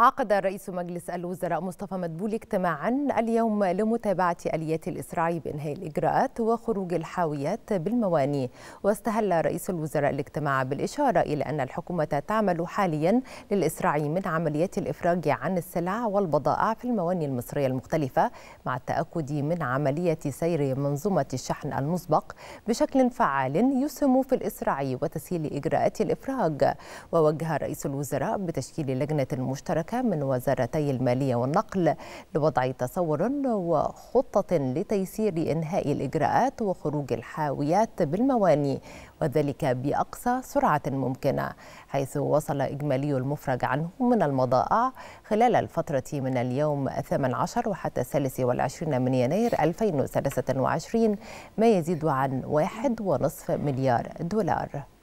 عقد رئيس مجلس الوزراء مصطفى مدبولي اجتماعا اليوم لمتابعة آليات الإسراع بإنهاء الإجراءات وخروج الحاويات بالمواني واستهل رئيس الوزراء الاجتماع بالإشارة إلى أن الحكومة تعمل حاليا للإسراع من عمليات الإفراج عن السلع والبضائع في المواني المصرية المختلفة مع التأكد من عملية سير منظومة الشحن المسبق بشكل فعال يسهم في الإسراع وتسهيل إجراءات الإفراج ووجه رئيس الوزراء بتشكيل لجنة مشتركة المشتركة من وزارتي المالية والنقل لوضع تصور وخطة لتيسير إنهاء الإجراءات وخروج الحاويات بالمواني وذلك بأقصى سرعة ممكنة حيث وصل إجمالي المفرج عنه من المضائع خلال الفترة من اليوم 18 وحتى 23 من يناير 2023 ما يزيد عن 1.5 مليار دولار